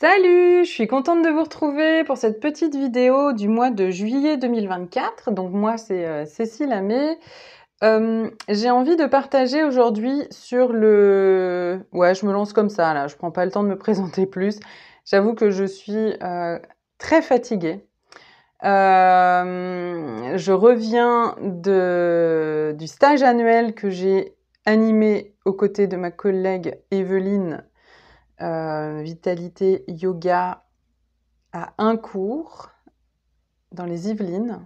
Salut, je suis contente de vous retrouver pour cette petite vidéo du mois de juillet 2024. Donc moi c'est euh, Cécile Amé. Euh, j'ai envie de partager aujourd'hui sur le... Ouais, je me lance comme ça là, je prends pas le temps de me présenter plus. J'avoue que je suis euh, très fatiguée. je reviens de... du stage annuel que j'ai animé aux côtés de ma collègue Evelyne euh, vitalité Yoga à un cours dans les Yvelines.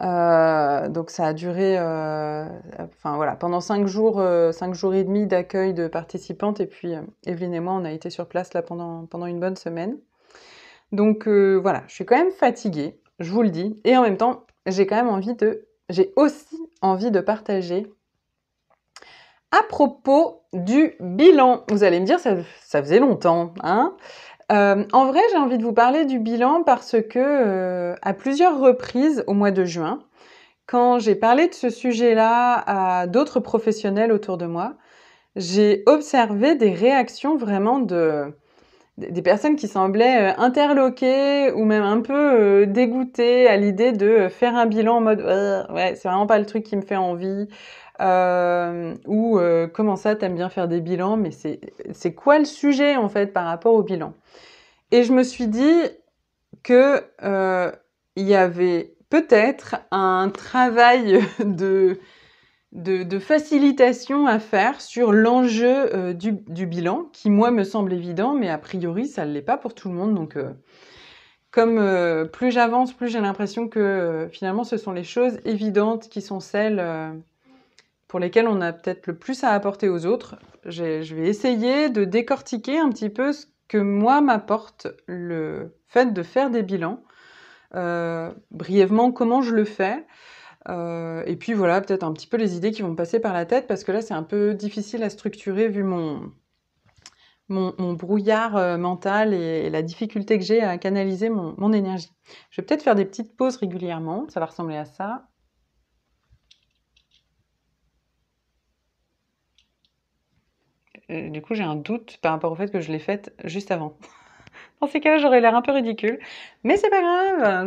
Euh, donc ça a duré, euh, enfin voilà, pendant cinq jours, cinq jours et demi d'accueil de participantes. Et puis Evelyne et moi, on a été sur place là pendant, pendant une bonne semaine. Donc voilà, je suis quand même fatiguée, je vous le dis. Et en même temps, j'ai quand même envie de, j'ai aussi envie de partager à propos du bilan. Vous allez me dire, ça, ça faisait longtemps, hein euh, en vrai, j'ai envie de vous parler du bilan parce que euh, à plusieurs reprises au mois de juin, quand j'ai parlé de ce sujet-là à d'autres professionnels autour de moi, j'ai observé des réactions vraiment de des personnes qui semblaient euh, interloquées ou même un peu dégoûtées à l'idée de faire un bilan en mode ouais, c'est vraiment pas le truc qui me fait envie euh, ou euh, comment ça, t'aimes bien faire des bilans, mais c'est quoi le sujet en fait par rapport au bilan Et je me suis dit que euh, il y avait peut-être un travail de, de, facilitation à faire sur l'enjeu du, bilan, qui moi me semble évident, mais a priori ça ne l'est pas pour tout le monde, donc comme plus j'avance, plus j'ai l'impression que finalement ce sont les choses évidentes qui sont celles pour lesquels on a peut-être le plus à apporter aux autres. Je vais essayer de décortiquer un petit peu ce que moi m'apporte le fait de faire des bilans, euh, brièvement comment je le fais. Euh, et puis voilà, peut-être un petit peu les idées qui vont passer par la tête, parce que là, c'est un peu difficile à structurer vu mon, mon, brouillard euh, mental et, et, la difficulté que j'ai à canaliser mon, mon énergie. Je vais peut-être faire des petites pauses régulièrement, ça va ressembler à ça. Euh, du coup, j'ai un doute par rapport au fait que je l'ai faite juste avant. Dans ces cas-là, j'aurais l'air un peu ridicule, mais c'est pas grave,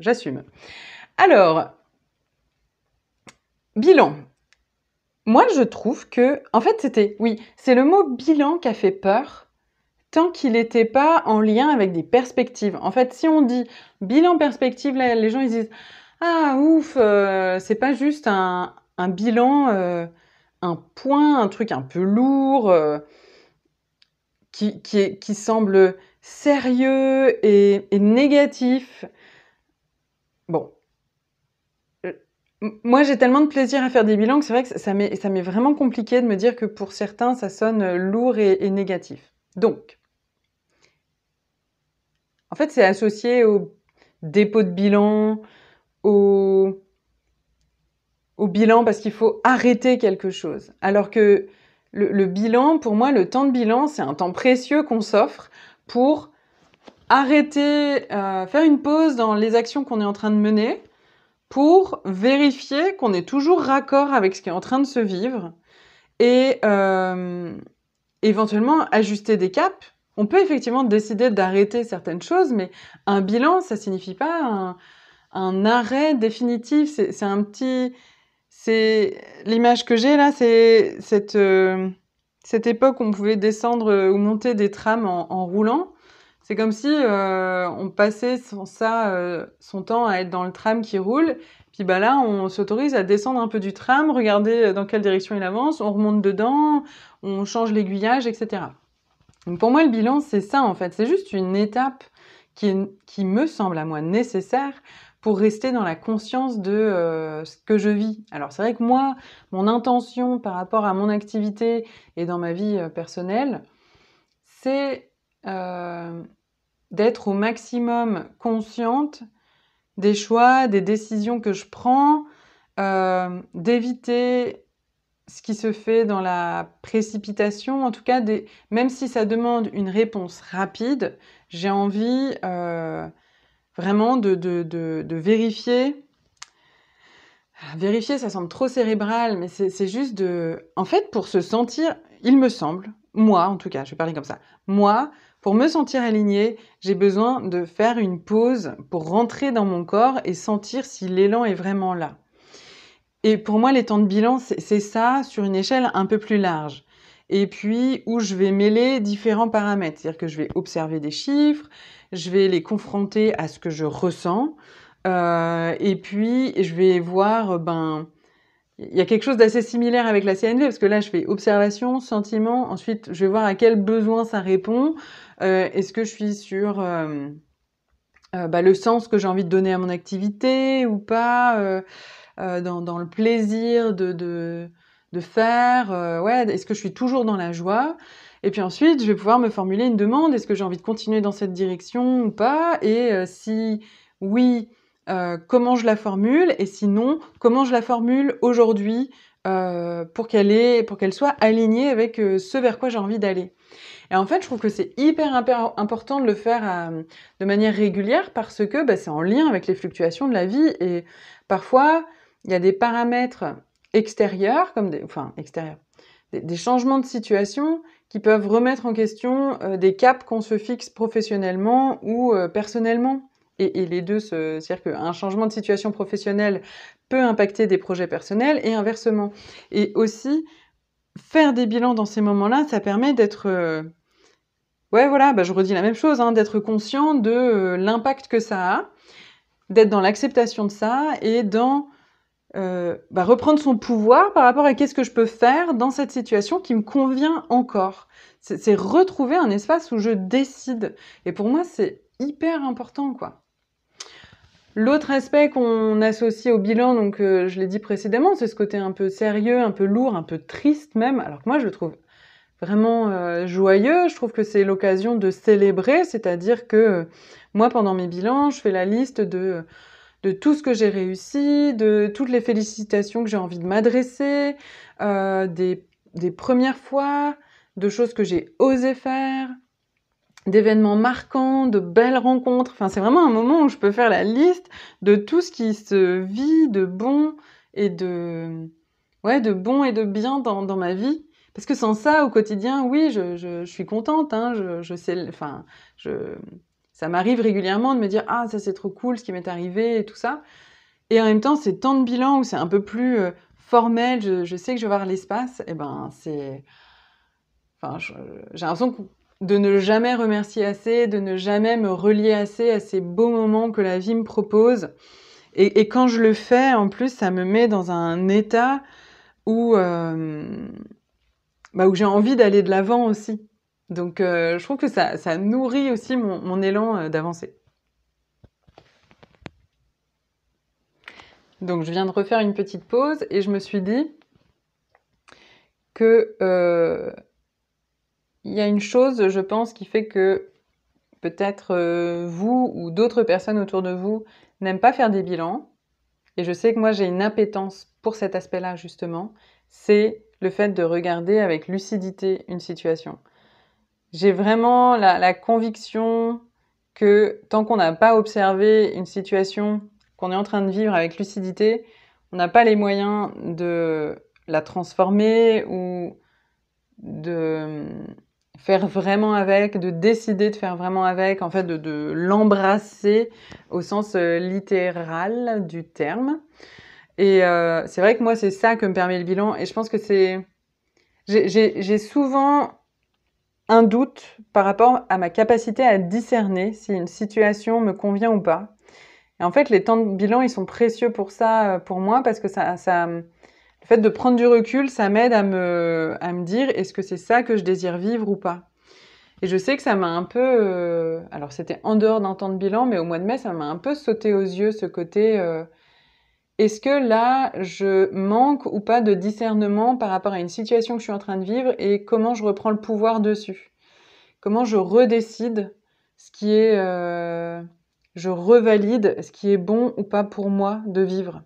j'assume. Je, Alors, bilan. Moi, je trouve que, en fait, c'était, oui, c'est le mot bilan qui a fait peur tant qu'il n'était pas en lien avec des perspectives. En fait, si on dit bilan perspective, les gens ils disent ah ouf, euh, c'est pas juste un, bilan. Euh, un point, un truc un peu lourd, euh, qui, semble sérieux et, négatif. Bon. Euh, moi, j'ai tellement de plaisir à faire des bilans que c'est vrai que ça m'est, vraiment compliqué de me dire que pour certains, ça sonne lourd et, et négatif. Donc, en fait, c'est associé au dépôt de bilan, au, au bilan parce qu'il faut arrêter quelque chose. Alors que le, bilan, pour moi, le temps de bilan, c'est un temps précieux qu'on s'offre pour arrêter, euh, faire une pause dans les actions qu'on est en train de mener pour vérifier qu'on est toujours raccord avec ce qui est en train de se vivre et euh, éventuellement ajuster des caps. On peut effectivement décider d'arrêter certaines choses, mais un bilan, ça signifie pas un arrêt définitif. C'est un petit, c'est l'image que j'ai là, c'est cette, euh, époque où on pouvait descendre euh, ou monter des trams en, roulant. C'est comme si euh, on passait son temps à être dans le tram qui roule. Puis bah là, on s'autorise à descendre un peu du tram, regarder dans quelle direction il avance, on remonte dedans, on change l'aiguillage, etc. pour moi, le bilan, c'est ça en fait. C'est juste une étape qui me semble à moi nécessaire pour rester dans la conscience de euh, ce que je vis. Alors c'est vrai que moi, mon intention par rapport à mon activité et dans ma vie euh, personnelle, c'est euh, d'être au maximum consciente des choix, des décisions que je prends, d'éviter ce qui se fait dans la précipitation, en tout cas, même si ça demande une réponse rapide, j'ai envie Vraiment de, vérifier. Vérifier, ça semble trop cérébral, mais c'est juste de... En fait, pour se sentir, il me semble, moi en tout cas, je vais parler comme ça, moi, pour me sentir aligné, j'ai besoin de faire une pause pour rentrer dans mon corps et sentir si l'élan est vraiment là. Et pour moi, les temps de bilan, c'est ça sur une échelle un peu plus large. Et puis, où je vais mêler différents paramètres. C'est-à-dire que je vais observer des chiffres, je vais les confronter à ce que je ressens, euh, et puis je vais voir, ben, il y a quelque chose d'assez similaire avec la CNV, parce que là, je fais observation, sentiment, ensuite, je vais voir à quel besoin ça répond. Euh, est-ce que je suis sur euh, bah, le sens que j'ai envie de donner à mon activité ou pas, dans, le plaisir de, de faire ouais, Est-ce que je suis toujours dans la joie et puis ensuite, je vais pouvoir me formuler une demande. Est-ce que j'ai envie de continuer dans cette direction ou pas Et euh, si oui, euh, comment je la formule Et sinon, comment je la formule aujourd'hui euh, pour qu'elle soit alignée avec ce vers quoi j'ai envie d'aller et en fait, je trouve que c'est hyper, important de le faire de manière régulière parce que bah, c'est en lien avec les fluctuations de la vie. Et parfois, il y a des paramètres extérieurs, comme enfin extérieurs, des changements de situation qui peuvent remettre en question euh, des caps qu'on se fixe professionnellement ou euh, personnellement. Et, les deux, c'est-à-dire qu'un changement de situation professionnelle peut impacter des projets personnels et inversement. Et aussi, faire des bilans dans ces moments-là, ça permet d'être... Euh, ouais, voilà, bah, je redis la même chose, hein, d'être conscient de l'impact que ça a, d'être dans l'acceptation de ça et dans euh, bah, reprendre son pouvoir par rapport à qu'est-ce que je peux faire dans cette situation qui me convient encore. C'est retrouver un espace où je décide. Et pour moi, c'est hyper important, quoi. L'autre aspect qu'on associe au bilan, donc euh, je l'ai dit précédemment, c'est ce côté un peu sérieux, un peu lourd, un peu triste même. Alors que moi, je le trouve vraiment euh, joyeux. Je trouve que c'est l'occasion de célébrer, c'est-à-dire que moi, pendant mes bilans, je fais la liste de de tout ce que j'ai réussi, de toutes les félicitations que j'ai envie de m'adresser, euh, des, premières fois, de choses que j'ai osé faire, d'événements marquants, de belles rencontres. Enfin, c'est vraiment un moment où je peux faire la liste de tout ce qui se vit de bon et de ouais, de bon et de bien dans, ma vie. Parce que sans ça, au quotidien, oui, je, suis contente. Hein, je, je sais, enfin, je ça m'arrive régulièrement de me dire ah ça c'est trop cool ce qui m'est arrivé et tout ça. Et en même temps, ces temps de bilan où c'est un peu plus euh, formel, je, sais que je vais voir l'espace, et eh ben c'est, enfin j'ai l'impression de ne jamais remercier assez, de ne jamais me relier assez à ces beaux moments que la vie me propose. Et, quand je le fais, en plus, ça me met dans un état où, euh, bah, où j'ai envie d'aller de l'avant aussi. Donc euh, je trouve que ça, nourrit aussi mon, élan euh, d'avancer. Donc je viens de refaire une petite pause et je me suis dit que euh, il y a une chose, je pense, qui fait que peut-être vous ou d'autres personnes autour de vous n'aiment pas faire des bilans. Et je sais que moi j'ai une impétence pour cet aspect-là justement. C'est le fait de regarder avec lucidité une situation j'ai vraiment la, conviction que tant qu'on n'a pas observé une situation qu'on est en train de vivre avec lucidité, on n'a pas les moyens de la transformer ou de faire vraiment avec, de décider de faire vraiment avec, en fait, de, l'embrasser au sens euh, littéral du terme. Et euh, c'est vrai que moi, c'est ça que me permet le bilan. Et je pense que c'est... J'ai souvent un doute par rapport à ma capacité à discerner si une situation me convient ou pas. Et en fait, les temps de bilan, ils sont précieux pour ça, euh, pour moi, parce que ça, ça le fait de prendre du recul, ça m'aide à me, à me dire est-ce que c'est ça que je désire vivre ou pas. Et je sais que ça m'a un peu, euh, alors c'était en dehors d'un temps de bilan, mais au mois de mai, ça m'a un peu sauté aux yeux ce côté. Euh, est-ce que là, je manque ou pas de discernement par rapport à une situation que je suis en train de vivre et comment je reprends le pouvoir dessus Comment je redécide ce qui est... Euh, je revalide ce qui est bon ou pas pour moi de vivre.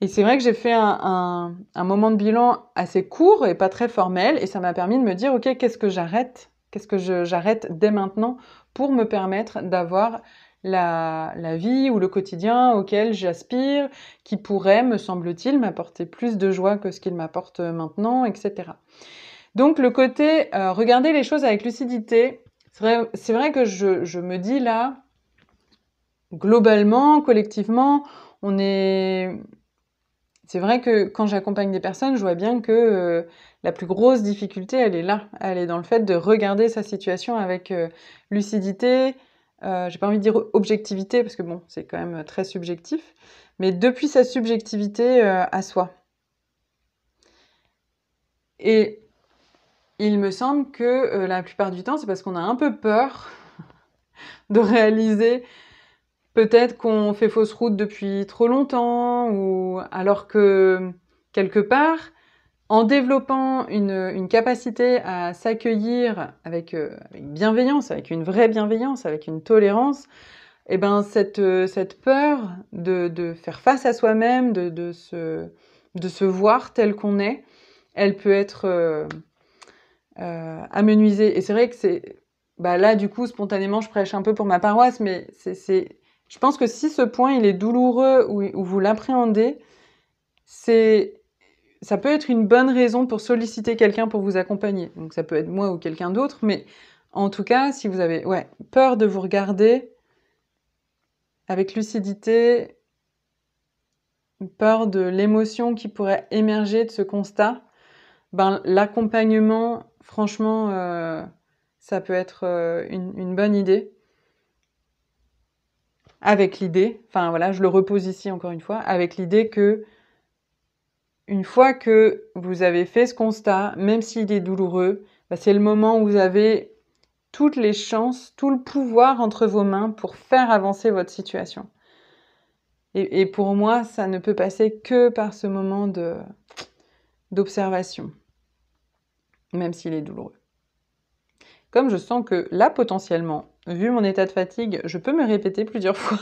Et c'est vrai que j'ai fait un, un, moment de bilan assez court et pas très formel, et ça m'a permis de me dire, OK, qu'est-ce que j'arrête Qu'est-ce que j'arrête dès maintenant pour me permettre d'avoir la, vie ou le quotidien auquel j'aspire, qui pourrait, me semble-t-il, m'apporter plus de joie que ce qu'il m'apporte euh, maintenant, etc. Donc le côté euh, regarder les choses avec lucidité, c'est vrai, que je, me dis là, globalement, collectivement, on est... C'est vrai que quand j'accompagne des personnes, je vois bien que euh, la plus grosse difficulté, elle est là. Elle est dans le fait de regarder sa situation avec lucidité, euh, j'ai pas envie de dire objectivité parce que bon, c'est quand même euh, très subjectif, mais depuis sa subjectivité euh, à soi. Et il me semble que la plupart du temps, c'est parce qu'on a un peu peur de réaliser peut-être qu'on fait fausse route depuis trop longtemps, ou alors que quelque part, en développant une, capacité à s'accueillir euh, avec, bienveillance, avec une vraie bienveillance, avec une tolérance, eh ben cette, euh, cette peur de, faire face à soi-même, de, de, se, de se voir tel qu'on est, elle peut être euh, amenuisée. Et c'est vrai que c'est bah là du coup spontanément je prêche un peu pour ma paroisse, mais c'est je pense que si ce point il est douloureux ou, ou vous l'appréhendez, c'est ça peut être une bonne raison pour solliciter quelqu'un pour vous accompagner. Donc ça peut être moi ou quelqu'un d'autre, mais en tout cas, si vous avez peur de vous regarder avec lucidité, peur de l'émotion qui pourrait émerger de ce constat, ben, l'accompagnement, franchement, euh, ça peut être euh, une, bonne idée. Avec l'idée, enfin voilà, je le repose ici encore une fois, avec l'idée que une fois que vous avez fait ce constat, même s'il est douloureux, bah, c'est le moment où vous avez toutes les chances, tout le pouvoir entre vos mains pour faire avancer votre situation. Et, et pour moi, ça ne peut passer que par ce moment d'observation, même s'il est douloureux. Comme je sens que là, potentiellement, vu mon état de fatigue, je peux me répéter plusieurs fois.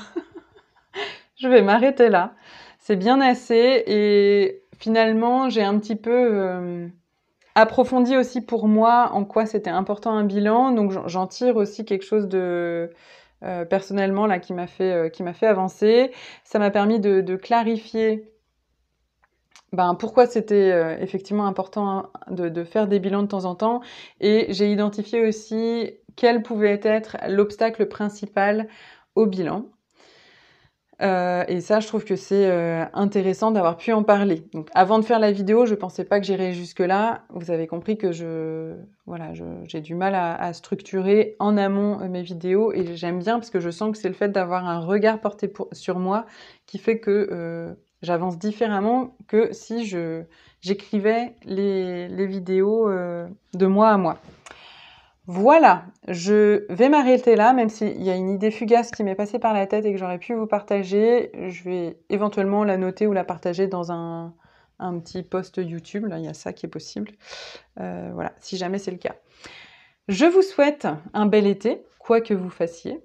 je vais m'arrêter là. C'est bien assez et finalement, j'ai un petit peu euh, approfondi aussi pour moi en quoi c'était important un bilan. Donc j'en tire aussi quelque chose de euh, personnellement là qui m'a fait euh, fait avancer. Ça m'a permis de, clarifier. Ben, pourquoi c'était effectivement important hein, de faire des bilans de temps en temps et j'ai identifié aussi quel pouvait être l'obstacle principal au bilan. Euh, et ça, je trouve que c'est euh, intéressant d'avoir pu en parler. Donc, avant de faire la vidéo, je ne pensais pas que j'irais jusque-là. Vous avez compris que j'ai du mal à, structurer en amont euh, mes vidéos et j'aime bien parce que je sens que c'est le fait d'avoir un regard porté sur moi qui fait que j'avance différemment que si j'écrivais les, les vidéos de moi à moi. Voilà, je vais m'arrêter là, même s'il y a une idée fugace qui m'est passée par la tête et que j'aurais pu vous partager. Je vais éventuellement la noter ou la partager dans un, petit post YouTube. Là, il y a ça qui est possible. Euh, voilà, si jamais c'est le cas. Je vous souhaite un bel été, quoi que vous fassiez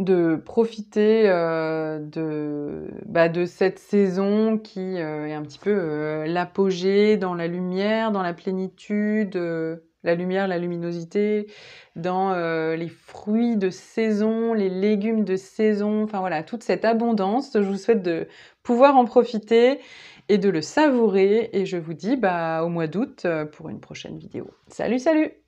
de profiter euh, de, bah, de cette saison qui euh, est un petit peu l'apogée dans la lumière, dans la plénitude, la lumière, la luminosité, dans euh, les fruits de saison, les légumes de saison, enfin voilà, toute cette abondance. Je vous souhaite de pouvoir en profiter et de le savourer. Et je vous dis bah, au mois d'août euh, pour une prochaine vidéo. Salut, salut